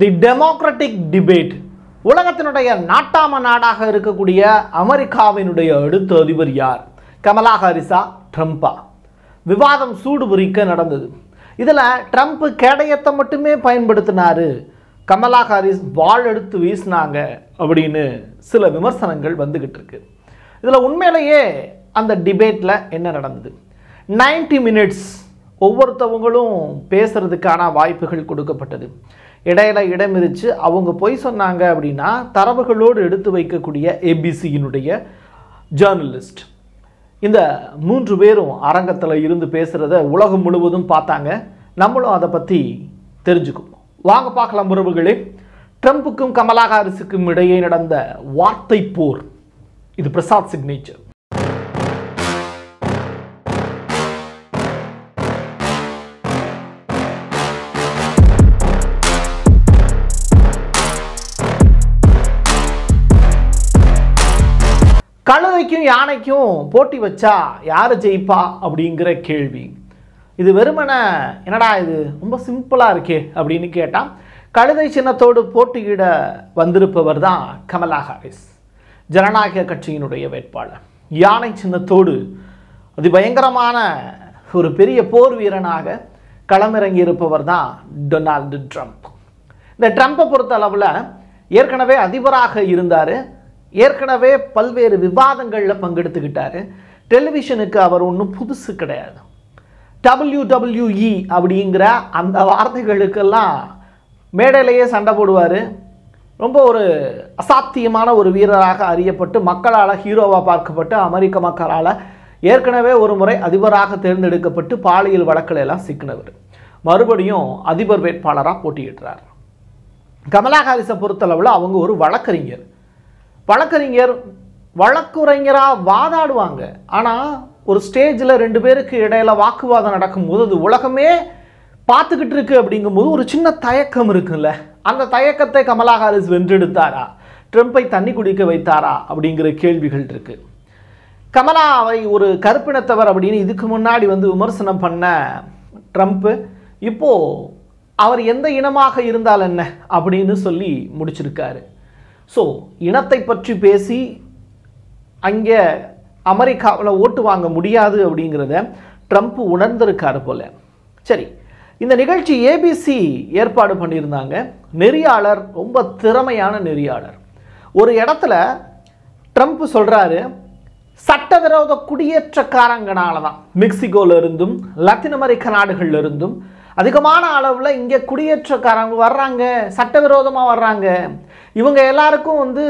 தி democratic debate உலகத்தினுடைய நாட்டாம நாடாக இருக்கக்கூடிய அமெரிக்காவினுடைய அடுத்த அதிபர் யார் கமலா ஹாரிஸா ட்ரம்ப்பா விவாதம் சூடுபுரிக்க நடந்தது இதில் ட்ரம்ப் கேடயத்தை மட்டுமே பயன்படுத்தினார் கமலா ஹாரிஸ் வாள் எடுத்து வீசினாங்க அப்படின்னு சில விமர்சனங்கள் வந்துக்கிட்டு இருக்கு இதில் உண்மையிலேயே அந்த டிபேட்டில் என்ன நடந்தது நைன்டி மினிட்ஸ் ஒவ்வொருத்தவங்களும் பேசுறதுக்கான வாய்ப்புகள் கொடுக்கப்பட்டது இடையில இடம் இருச்சு அவங்க பொய் சொன்னாங்க அப்படின்னா தரவுகளோடு எடுத்து வைக்கக்கூடிய ஏபிசியினுடைய ஜேர்னலிஸ்ட் இந்த மூன்று பேரும் அரங்கத்தில் இருந்து பேசுகிறத உலகம் முழுவதும் பார்த்தாங்க நம்மளும் அதை பற்றி தெரிஞ்சுக்கும் வாங்க பார்க்கலாம் உறவுகளே ட்ரம்ப்புக்கும் கமலா ஹாரிஸுக்கும் இடையே நடந்த வார்த்தை போர் இது பிரசாத் சிக்னேச்சர் கழுதைக்கும் யானைக்கும் போட்டி வச்சா யார் ஜெயிப்பா அப்படிங்கிற கேள்வி இது வெறுமனை என்னடா இது ரொம்ப சிம்பிளாக இருக்கே அப்படின்னு கேட்டால் கழுதை சின்னத்தோடு போட்டியிட வந்திருப்பவர் தான் கமலா ஹாரிஸ் ஜனநாயக கட்சியினுடைய வேட்பாளர் யானை சின்னத்தோடு அது பயங்கரமான ஒரு பெரிய போர் வீரனாக களமிறங்கி இருப்பவர் தான் டொனால்டு ட்ரம்ப் இந்த ட்ரம்ப்பை பொறுத்த அளவில் ஏற்கனவே அதிபராக இருந்தார் ஏற்கனவே பல்வேறு விவாதங்களில் பங்கெடுத்துக்கிட்டார் டெலிவிஷனுக்கு அவர் ஒன்றும் புதுசு கிடையாது டபிள்யூ டபிள்யூஇ e அப்படிங்கிற அந்த வார்த்தைகளுக்கெல்லாம் மேடையிலேயே சண்டை போடுவார் ரொம்ப ஒரு அசாத்தியமான ஒரு வீரராக அறியப்பட்டு மக்களால் ஹீரோவாக பார்க்கப்பட்டு அமெரிக்க மக்களால் ஏற்கனவே ஒரு முறை அதிபராக தேர்ந்தெடுக்கப்பட்டு பாலியல் வழக்கில் எல்லாம் சிக்கினவர் மறுபடியும் அதிபர் வேட்பாளராக போட்டியிடுறார் கமலா ஹாரிஸை பொறுத்தளவில் அவங்க ஒரு வழக்கறிஞர் வழக்கறிஞர் வழக்குரைஞராக வாதாடுவாங்க ஆனால் ஒரு ஸ்டேஜில் ரெண்டு பேருக்கு இடையில வாக்குவாதம் நடக்கும்போது அது உலகமே பார்த்துக்கிட்டு இருக்கு அப்படிங்கும்போது ஒரு சின்ன தயக்கம் இருக்குல்ல அந்த தயக்கத்தை கமலா ஹாரிஸ் வென்றெடுத்தாரா ட்ரம்ப்பை தண்ணி குடிக்க வைத்தாரா அப்படிங்கிற கேள்விகள் இருக்கு கமலாவை ஒரு கருப்பினத்தவர் அப்படின்னு இதுக்கு முன்னாடி வந்து விமர்சனம் பண்ண ட்ரம்ப்பு இப்போது அவர் எந்த இனமாக இருந்தால் என்ன அப்படின்னு சொல்லி முடிச்சிருக்காரு ஸோ இனத்தை பற்றி பேசி அங்கே அமெரிக்காவில் ஓட்டு வாங்க முடியாது அப்படிங்கிறத ட்ரம்ப் உணர்ந்திருக்காரு போல சரி இந்த நிகழ்ச்சி ஏபிசி ஏற்பாடு பண்ணியிருந்தாங்க நெறியாளர் ரொம்ப திறமையான நெறியாளர் ஒரு இடத்துல ட்ரம்ப் சொல்கிறாரு சட்டவிரோத குடியேற்றக்காரங்கனால தான் மெக்சிகோவில் இருந்தும் லத்தின் அமெரிக்க நாடுகளில் இருந்தும் அதிகமான அளவில் இங்கே குடியேற்றக்காரங்க வர்றாங்க சட்டவிரோதமாக வர்றாங்க இவங்க எல்லாருக்கும் வந்து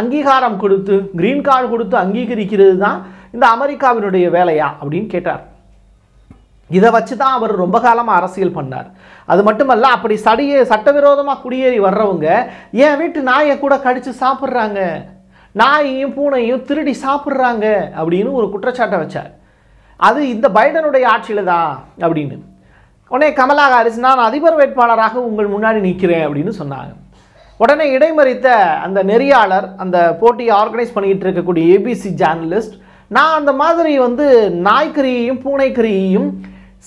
அங்கீகாரம் கொடுத்து க்ரீன் கார்டு கொடுத்து அங்கீகரிக்கிறது தான் இந்த அமெரிக்காவினுடைய வேலையா அப்படின்னு கேட்டார் இதை வச்சு தான் அவர் ரொம்ப காலமாக அரசியல் பண்ணார் அது மட்டுமல்ல அப்படி சடியே சட்டவிரோதமாக குடியேறி வர்றவங்க என் வீட்டு நாயை கூட கடித்து சாப்பிட்றாங்க நாயையும் பூனையும் திருடி சாப்பிட்றாங்க அப்படின்னு ஒரு குற்றச்சாட்டை வச்சார் அது இந்த பைடனுடைய ஆட்சியில் தான் அப்படின்னு உடனே கமலா ஹாரிஸ் நான் அதிபர் வேட்பாளராக உங்கள் முன்னாடி நிற்கிறேன் அப்படின்னு சொன்னாங்க உடனே இடைமறித்த அந்த நெறியாளர் அந்த போட்டியை ஆர்கனைஸ் பண்ணிக்கிட்டு இருக்கக்கூடிய ஏபிசி ஜேர்னலிஸ்ட் நான் அந்த மாதிரி வந்து நாய்க்கறியையும் பூனைக்கறியையும்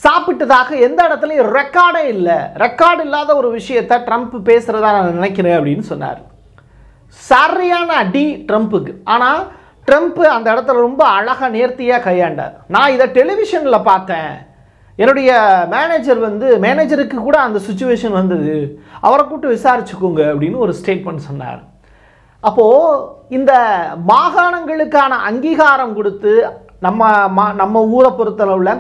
சாப்பிட்டதாக எந்த இடத்துலையும் ரெக்கார்டே இல்லை ரெக்கார்டு இல்லாத ஒரு விஷயத்தை ட்ரம்ப் பேசுகிறதா நான் நினைக்கிறேன் அப்படின்னு சொன்னார் சரியான அடி ட்ரம்ப்புக்கு ஆனால் ட்ரம்ப்பு அந்த இடத்துல ரொம்ப அழகாக நேர்த்தியாக கையாண்டார் நான் இதை டெலிவிஷனில் பார்த்தேன் என்னுடைய மேனேஜர் வந்து மேனேஜருக்கு கூட அந்த சுச்சுவேஷன் வந்தது அவரை கூப்பிட்டு விசாரிச்சுக்கோங்க அப்படின்னு ஒரு ஸ்டேட்மெண்ட் சொன்னார் அப்போது இந்த மாகாணங்களுக்கான அங்கீகாரம் கொடுத்து நம்ம மா நம்ம ஊரை பொறுத்தளவில்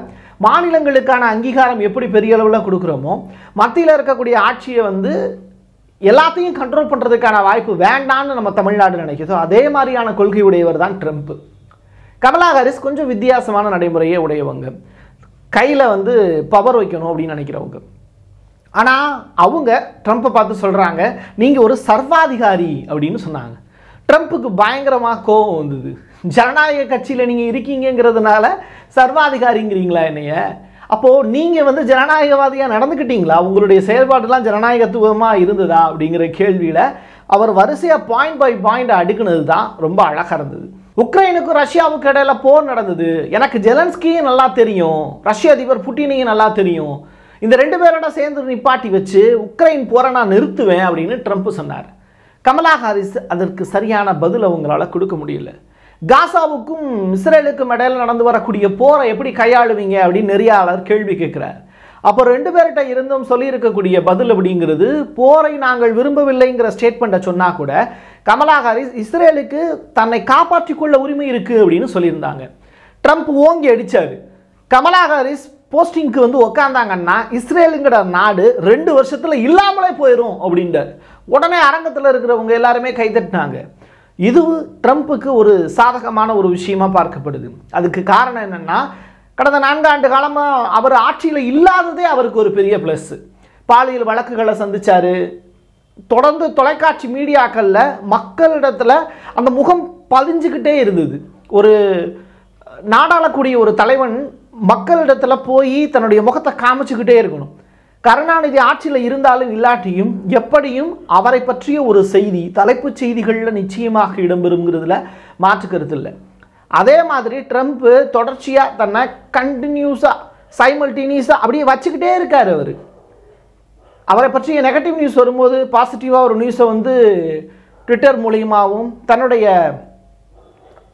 மாநிலங்களுக்கான அங்கீகாரம் எப்படி பெரிய அளவில் கொடுக்குறோமோ மத்தியில் இருக்கக்கூடிய ஆட்சியை வந்து எல்லாத்தையும் கண்ட்ரோல் பண்ணுறதுக்கான வாய்ப்பு வேண்டான்னு நம்ம தமிழ்நாடு நினைக்கிறோம் அதே மாதிரியான கொள்கை உடையவர் தான் ட்ரம்ப் கமலா ஹாரிஸ் கொஞ்சம் வித்தியாசமான நடைமுறையே உடையவங்க கையில் வந்து பவர் வைக்கணும் அப்படின்னு நினைக்கிறவங்க ஆனால் அவங்க ட்ரம்ப்பை பார்த்து சொல்கிறாங்க நீங்கள் ஒரு சர்வாதிகாரி அப்படின்னு சொன்னாங்க ட்ரம்ப்புக்கு பயங்கரமாக கோபம் வந்தது ஜனநாயக கட்சியில் நீங்கள் இருக்கீங்கிறதுனால சர்வாதிகாரிங்கிறீங்களா என்னைய அப்போது நீங்கள் வந்து ஜனநாயகவாதியாக நடந்துக்கிட்டீங்களா உங்களுடைய செயல்பாடுலாம் ஜனநாயகத்துவமாக இருந்ததா அப்படிங்கிற கேள்வியில் அவர் வரிசையாக பாயிண்ட் பை பாயிண்ட் அடுக்குனது தான் ரொம்ப அழகாக இருந்தது உக்ரைனுக்கும் ரஷ்யாவுக்கு இடையில போர் நடந்தது எனக்கு ஜெலன்ஸ்கியும் நல்லா தெரியும் ரஷ்ய அதிபர் புட்டினையும் நல்லா தெரியும் இந்த ரெண்டு பேரோட சேர்ந்து நிப்பாட்டி வச்சு உக்ரைன் போரை நான் நிறுத்துவேன் அப்படின்னு ட்ரம்ப் சொன்னார் கமலா ஹாரிஸ் அதற்கு சரியான பதில் அவங்களால கொடுக்க முடியல காசாவுக்கும் இஸ்ரேலுக்கும் இடையில நடந்து வரக்கூடிய போரை எப்படி கையாளுவீங்க அப்படின்னு நெறியாளர் கேள்வி கேட்கிறார் அப்போ ரெண்டு பேர்கிட்ட இருந்தும் சொல்லியிருக்கக்கூடிய பதில் அப்படிங்கிறது போரை நாங்கள் விரும்பவில்லைங்கிற ஸ்டேட்மெண்ட்டை சொன்னால் கூட கமலா ஹாரிஸ் இஸ்ரேலுக்கு தன்னை கொள்ள உரிமை இருக்குது அப்படின்னு சொல்லியிருந்தாங்க ட்ரம்ப் ஓங்கி அடித்தார் கமலா ஹாரிஸ் போஸ்டிங்க்கு வந்து உக்காந்தாங்கன்னா இஸ்ரேலுங்கிற நாடு ரெண்டு வருஷத்தில் இல்லாமலே போயிடும் அப்படின்றார் உடனே அரங்கத்தில் இருக்கிறவங்க எல்லாருமே கைதட்டினாங்க இது ட்ரம்ப்புக்கு ஒரு சாதகமான ஒரு விஷயமா பார்க்கப்படுது அதுக்கு காரணம் என்னென்னா கடந்த நான்காண்டு காலமாக அவர் ஆட்சியில் இல்லாததே அவருக்கு ஒரு பெரிய ப்ளஸ்ஸு பாலியல் வழக்குகளை சந்தித்தார் தொடர்ந்து தொலைக்காட்சி மீடியாக்களில் மக்களிடத்தில் அந்த முகம் பதிஞ்சுக்கிட்டே இருந்தது ஒரு நாடாளக்கூடிய ஒரு தலைவன் மக்களிடத்தில் போய் தன்னுடைய முகத்தை காமிச்சுக்கிட்டே இருக்கணும் கருணாநிதி ஆட்சியில் இருந்தாலும் இல்லாட்டியும் எப்படியும் அவரை பற்றிய ஒரு செய்தி தலைப்புச் செய்திகளில் நிச்சயமாக இடம்பெறுங்கிறதுல மாற்று இல்லை அதே மாதிரி ட்ரம்ப்பு தொடர்ச்சியாக தன்னை கண்டினியூஸாக சைமல்டினியூஸாக அப்படியே வச்சுக்கிட்டே இருக்கார் அவர் அவரை பற்றிய நெகட்டிவ் நியூஸ் வரும்போது பாசிட்டிவாக ஒரு நியூஸை வந்து ட்விட்டர் மூலியமாகவும் தன்னுடைய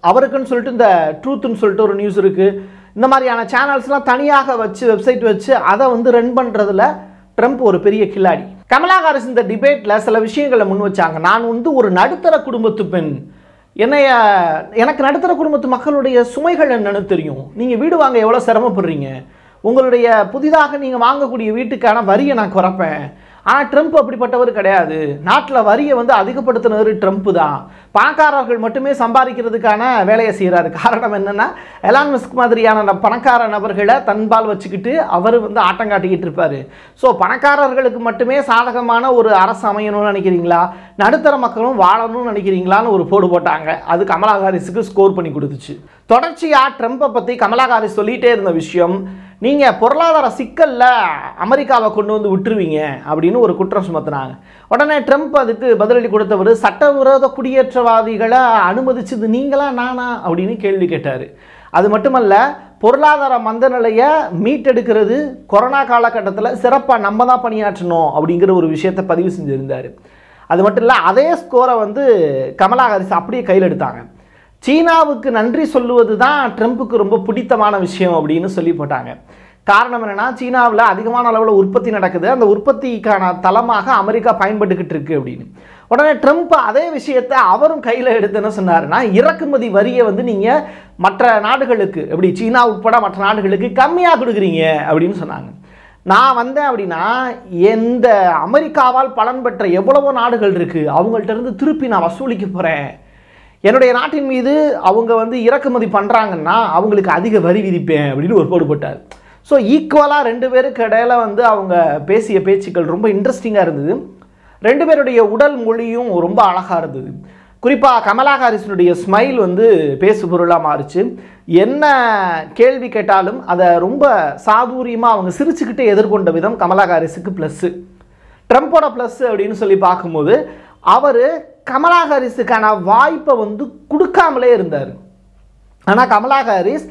அவருக்குன்னு சொல்லிட்டு இந்த ட்ரூத்துன்னு சொல்லிட்டு ஒரு நியூஸ் இருக்குது இந்த மாதிரியான சேனல்ஸ்லாம் தனியாக வச்சு வெப்சைட் வச்சு அதை வந்து ரன் பண்ணுறதுல ட்ரம்ப் ஒரு பெரிய கில்லாடி கமலா ஹாரிஸ் இந்த டிபேட்டில் சில விஷயங்களை முன் வச்சாங்க நான் வந்து ஒரு நடுத்தர குடும்பத்து பெண் என்னைய எனக்கு நடுத்தர குடும்பத்து மக்களுடைய சுமைகள் என்னென்னு தெரியும் நீங்கள் வீடு வாங்க எவ்வளோ சிரமப்படுறீங்க உங்களுடைய புதிதாக நீங்கள் வாங்கக்கூடிய வீட்டுக்கான வரியை நான் குறைப்பேன் ஆனால் ட்ரம்ப் அப்படிப்பட்டவர் கிடையாது நாட்டில் வரியை வந்து அதிகப்படுத்தினவர் ட்ரம்ப் தான் பணக்காரர்கள் மட்டுமே சம்பாதிக்கிறதுக்கான வேலையை செய்கிறாரு காரணம் என்னென்னா எலான் மிஸ்க் மாதிரியான பணக்கார நபர்களை தன்பால் வச்சுக்கிட்டு அவர் வந்து ஆட்டம் காட்டிக்கிட்டு இருப்பார் ஸோ பணக்காரர்களுக்கு மட்டுமே சாதகமான ஒரு அரசு அமையணும்னு நினைக்கிறீங்களா நடுத்தர மக்களும் வாழணும்னு நினைக்கிறீங்களான்னு ஒரு போடு போட்டாங்க அது கமலா ஹாரிஸுக்கு ஸ்கோர் பண்ணி கொடுத்துச்சு தொடர்ச்சியாக ட்ரம்ப்பை பற்றி கமலா ஹாரிஸ் சொல்லிகிட்டே இருந்த விஷயம் நீங்கள் பொருளாதார சிக்கலில் அமெரிக்காவை கொண்டு வந்து விட்டுருவீங்க அப்படின்னு ஒரு குற்றம் சுமத்துனாங்க உடனே ட்ரம்ப் அதுக்கு பதிலடி கொடுத்தவர் சட்டவிரோத குடியேற்றவாதிகளை அனுமதிச்சது நீங்களா நானா அப்படின்னு கேள்வி கேட்டார் அது மட்டுமல்ல பொருளாதார மந்த நிலையை மீட்டெடுக்கிறது கொரோனா காலகட்டத்தில் சிறப்பாக நம்ம தான் பணியாற்றணும் அப்படிங்கிற ஒரு விஷயத்தை பதிவு செஞ்சுருந்தார் அது மட்டும் இல்லை அதே ஸ்கோரை வந்து கமலா ஹாரிஸ் அப்படியே கையில் எடுத்தாங்க சீனாவுக்கு நன்றி சொல்லுவது தான் ட்ரம்ப்புக்கு ரொம்ப பிடித்தமான விஷயம் அப்படின்னு சொல்லி போட்டாங்க காரணம் என்னென்னா சீனாவில் அதிகமான அளவில் உற்பத்தி நடக்குது அந்த உற்பத்திக்கான தளமாக அமெரிக்கா பயன்பட்டுக்கிட்டு இருக்குது அப்படின்னு உடனே ட்ரம்ப் அதே விஷயத்தை அவரும் கையில் எடுத்துன்னு சொன்னார்னா சொன்னாருன்னா இறக்குமதி வரியை வந்து நீங்கள் மற்ற நாடுகளுக்கு எப்படி சீனா உட்பட மற்ற நாடுகளுக்கு கம்மியாக கொடுக்குறீங்க அப்படின்னு சொன்னாங்க நான் வந்தேன் அப்படின்னா எந்த அமெரிக்காவால் பலன் பெற்ற எவ்வளவோ நாடுகள் இருக்குது அவங்கள்ட்ட இருந்து திருப்பி நான் வசூலிக்க போகிறேன் என்னுடைய நாட்டின் மீது அவங்க வந்து இறக்குமதி பண்ணுறாங்கன்னா அவங்களுக்கு அதிக வரி விதிப்பேன் அப்படின்னு ஒரு போடு போட்டார் ஸோ ஈக்குவலாக ரெண்டு பேருக்கு இடையில வந்து அவங்க பேசிய பேச்சுக்கள் ரொம்ப இன்ட்ரெஸ்டிங்காக இருந்தது ரெண்டு பேருடைய உடல் மொழியும் ரொம்ப அழகாக இருந்தது குறிப்பாக கமலா ஹாரிஸினுடைய ஸ்மைல் வந்து பேசு பொருளாக மாறுச்சு என்ன கேள்வி கேட்டாலும் அதை ரொம்ப சாதுரியமாக அவங்க சிரிச்சுக்கிட்டே எதிர்கொண்ட விதம் கமலா ஹாரிஸுக்கு ப்ளஸ்ஸு ட்ரம்ப்போட ப்ளஸ்ஸு அப்படின்னு சொல்லி பார்க்கும்போது அவர் கமலா ஹாரிஸுக்கான வாய்ப்பை வந்து கொடுக்காமலே இருந்தார் ஆனால் கமலா ஹாரிஸ்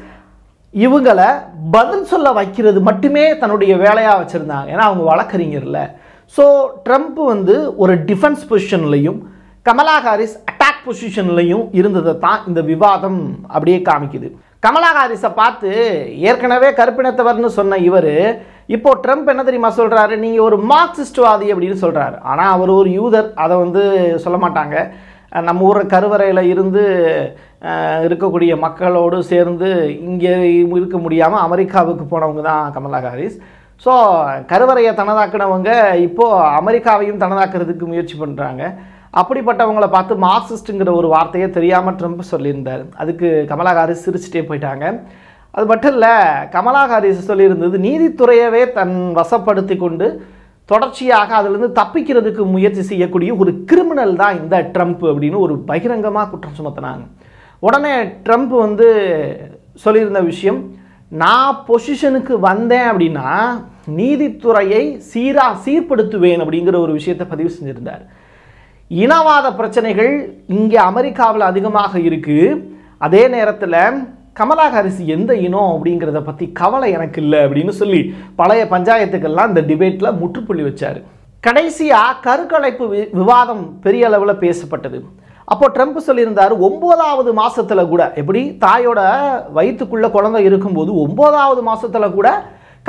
இவங்களை பதில் சொல்ல வைக்கிறது மட்டுமே தன்னுடைய வேலையாக வச்சுருந்தாங்க ஏன்னா அவங்க வழக்கறிஞர்ல ஸோ ட்ரம்ப் வந்து ஒரு டிஃபென்ஸ் பொசிஷன்லையும் கமலா ஹாரிஸ் அட்டாக் பொசிஷன்லையும் இருந்ததை தான் இந்த விவாதம் அப்படியே காமிக்குது கமலா ஹாரிஸை பார்த்து ஏற்கனவே கருப்பினத்தவர்னு சொன்ன இவர் இப்போ ட்ரம்ப் என்ன தெரியுமா சொல்கிறாரு நீங்கள் ஒரு மார்க்சிஸ்ட்வாதி அப்படின்னு சொல்கிறாரு ஆனால் அவர் ஒரு யூதர் அதை வந்து சொல்ல மாட்டாங்க நம்ம ஊர் கருவறையில் இருந்து இருக்கக்கூடிய மக்களோடு சேர்ந்து இங்கே இருக்க முடியாமல் அமெரிக்காவுக்கு போனவங்க தான் கமலா ஹாரிஸ் ஸோ கருவறையை தனதாக்கினவங்க இப்போது அமெரிக்காவையும் தனதாக்குறதுக்கு முயற்சி பண்ணுறாங்க அப்படிப்பட்டவங்களை பார்த்து மார்க்சிஸ்ட்டுங்கிற ஒரு வார்த்தையை தெரியாமல் ட்ரம்ப் சொல்லியிருந்தார் அதுக்கு கமலா ஹாரிஸ் சிரிச்சிட்டே போயிட்டாங்க அது மட்டும் இல்லை கமலா ஹாரிஸ் சொல்லியிருந்தது நீதித்துறையவே தன் வசப்படுத்தி கொண்டு தொடர்ச்சியாக அதிலிருந்து தப்பிக்கிறதுக்கு முயற்சி செய்யக்கூடிய ஒரு கிரிமினல் தான் இந்த ட்ரம்ப் அப்படின்னு ஒரு பகிரங்கமாக குற்றம் சுமத்தினாங்க உடனே ட்ரம்ப் வந்து சொல்லியிருந்த விஷயம் நான் பொசிஷனுக்கு வந்தேன் அப்படின்னா நீதித்துறையை சீராக சீர்படுத்துவேன் அப்படிங்கிற ஒரு விஷயத்தை பதிவு செஞ்சுருந்தார் இனவாத பிரச்சனைகள் இங்கே அமெரிக்காவில் அதிகமாக இருக்குது அதே நேரத்தில் கமலா ஹாரிஸ் எந்த இனம் அப்படிங்கிறத பற்றி கவலை எனக்கு இல்லை அப்படின்னு சொல்லி பழைய பஞ்சாயத்துக்கெல்லாம் இந்த டிபேட்டில் முற்றுப்புள்ளி வச்சார் கடைசியாக கருக்கலைப்பு விவாதம் பெரிய அளவில் பேசப்பட்டது அப்போ ட்ரம்ப் சொல்லியிருந்தார் ஒம்போதாவது மாதத்தில் கூட எப்படி தாயோட வயிற்றுக்குள்ளே குழந்தை இருக்கும்போது ஒம்போதாவது மாதத்தில் கூட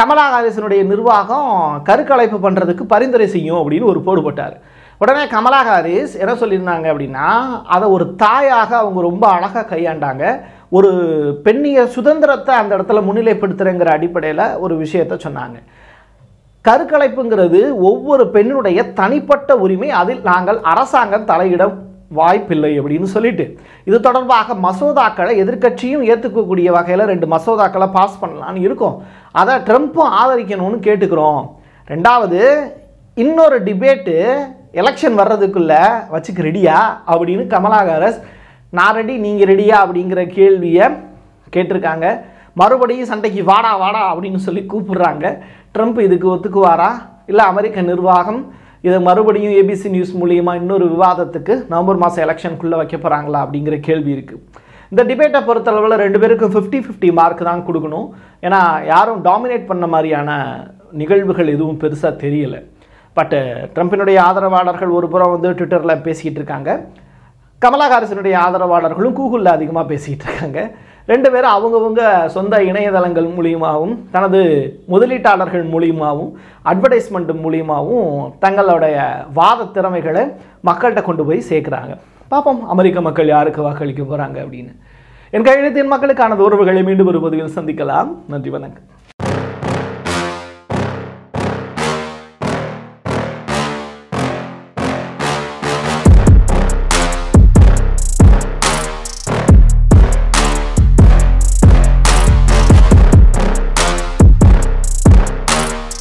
கமலா ஹாரிஸினுடைய நிர்வாகம் கருக்கலைப்பு பண்ணுறதுக்கு பரிந்துரை செய்யும் அப்படின்னு ஒரு போடு போட்டார் உடனே கமலா ஹாரிஸ் என்ன சொல்லியிருந்தாங்க அப்படின்னா அதை ஒரு தாயாக அவங்க ரொம்ப அழகாக கையாண்டாங்க ஒரு பெண்ணிய சுதந்திரத்தை அந்த இடத்துல முன்னிலைப்படுத்துகிறேங்கிற அடிப்படையில் ஒரு விஷயத்த சொன்னாங்க கருக்கலைப்புங்கிறது ஒவ்வொரு பெண்ணுடைய தனிப்பட்ட உரிமை அதில் நாங்கள் அரசாங்கம் தலையிட வாய்ப்பில்லை அப்படின்னு சொல்லிட்டு இது தொடர்பாக மசோதாக்களை எதிர்கட்சியும் ஏற்றுக்கக்கூடிய வகையில் ரெண்டு மசோதாக்களை பாஸ் பண்ணலான்னு இருக்கும் அதை ட்ரம்ப்பும் ஆதரிக்கணும்னு கேட்டுக்கிறோம் ரெண்டாவது இன்னொரு டிபேட்டு எலெக்ஷன் வர்றதுக்குள்ளே வச்சுக்க ரெடியா அப்படின்னு கமலா ஹாரஸ் நான் ரெடி நீங்கள் ரெடியா அப்படிங்கிற கேள்வியை கேட்டிருக்காங்க மறுபடியும் சண்டைக்கு வாடா வாடா அப்படின்னு சொல்லி கூப்பிடுறாங்க ட்ரம்ப் இதுக்கு ஒத்துக்குவாரா இல்லை அமெரிக்க நிர்வாகம் இதை மறுபடியும் ஏபிசி நியூஸ் மூலியமாக இன்னொரு விவாதத்துக்கு நவம்பர் மாதம் எலெக்ஷனுக்குள்ளே வைக்க போகிறாங்களா அப்படிங்கிற கேள்வி இருக்குது இந்த டிபேட்டை பொறுத்தளவில் ரெண்டு பேருக்கும் ஃபிஃப்டி ஃபிஃப்டி மார்க் தான் கொடுக்கணும் ஏன்னா யாரும் டாமினேட் பண்ண மாதிரியான நிகழ்வுகள் எதுவும் பெருசாக தெரியலை பட்டு ட்ரம்பினுடைய ஆதரவாளர்கள் ஒரு புறம் வந்து ட்விட்டரில் பேசிக்கிட்டு இருக்காங்க கமலாஹாரிசனுடைய ஆதரவாளர்களும் கூகுளில் அதிகமாக பேசிகிட்டு இருக்காங்க ரெண்டு பேரும் அவங்கவுங்க சொந்த இணையதளங்கள் மூலியமாகவும் தனது முதலீட்டாளர்கள் மூலியமாகவும் அட்வர்டைஸ்மெண்ட் மூலியமாகவும் தங்களுடைய வாத திறமைகளை மக்கள்கிட்ட கொண்டு போய் சேர்க்குறாங்க பார்ப்போம் அமெரிக்க மக்கள் யாருக்கு வாக்களிக்க போகிறாங்க அப்படின்னு என் கையெழுத்தின் மக்களுக்கான உறவுகளை மீண்டும் ஒரு பகுதியில் சந்திக்கலாம் நன்றி வணக்கம்